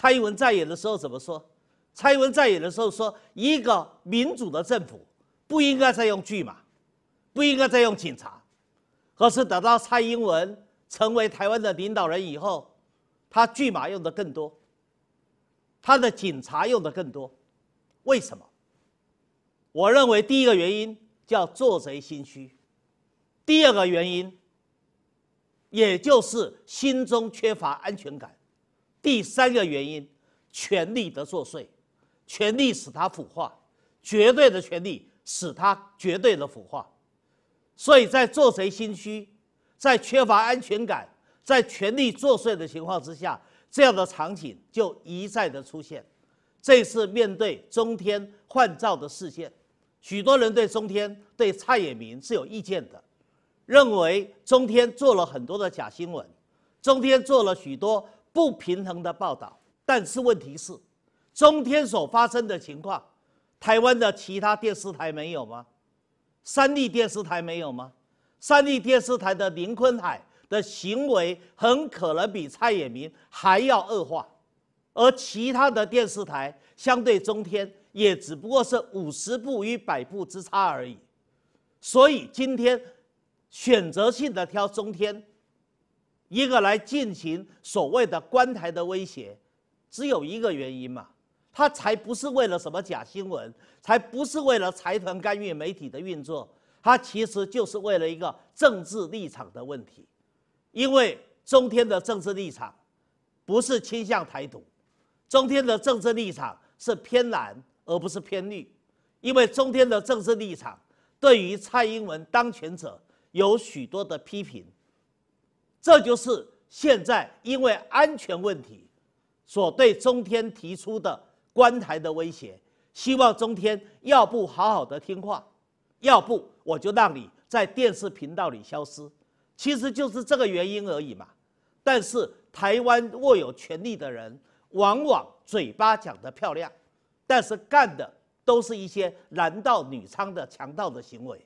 蔡英文在野的时候怎么说？蔡英文在野的时候说，一个民主的政府不应该再用巨马，不应该再用警察。可是等到蔡英文成为台湾的领导人以后，他巨马用的更多，他的警察用的更多。为什么？我认为第一个原因叫做贼心虚，第二个原因也就是心中缺乏安全感。第三个原因，权力的作祟，权力使他腐化，绝对的权力使他绝对的腐化，所以在做贼心虚，在缺乏安全感，在权力作祟的情况之下，这样的场景就一再的出现。这次面对中天换照的事件，许多人对中天、对蔡衍明是有意见的，认为中天做了很多的假新闻，中天做了许多。不平衡的报道，但是问题是，中天所发生的情况，台湾的其他电视台没有吗？三立电视台没有吗？三立电视台的林坤海的行为很可能比蔡衍明还要恶化，而其他的电视台相对中天也只不过是五十步与百步之差而已。所以今天选择性的挑中天。一个来进行所谓的关台的威胁，只有一个原因嘛？他才不是为了什么假新闻，才不是为了财团干预媒体的运作，他其实就是为了一个政治立场的问题。因为中天的政治立场不是倾向台独，中天的政治立场是偏蓝而不是偏绿，因为中天的政治立场对于蔡英文当权者有许多的批评。这就是现在因为安全问题，所对中天提出的关台的威胁。希望中天要不好好的听话，要不我就让你在电视频道里消失。其实就是这个原因而已嘛。但是台湾握有权力的人，往往嘴巴讲的漂亮，但是干的都是一些男盗女娼的强盗的行为。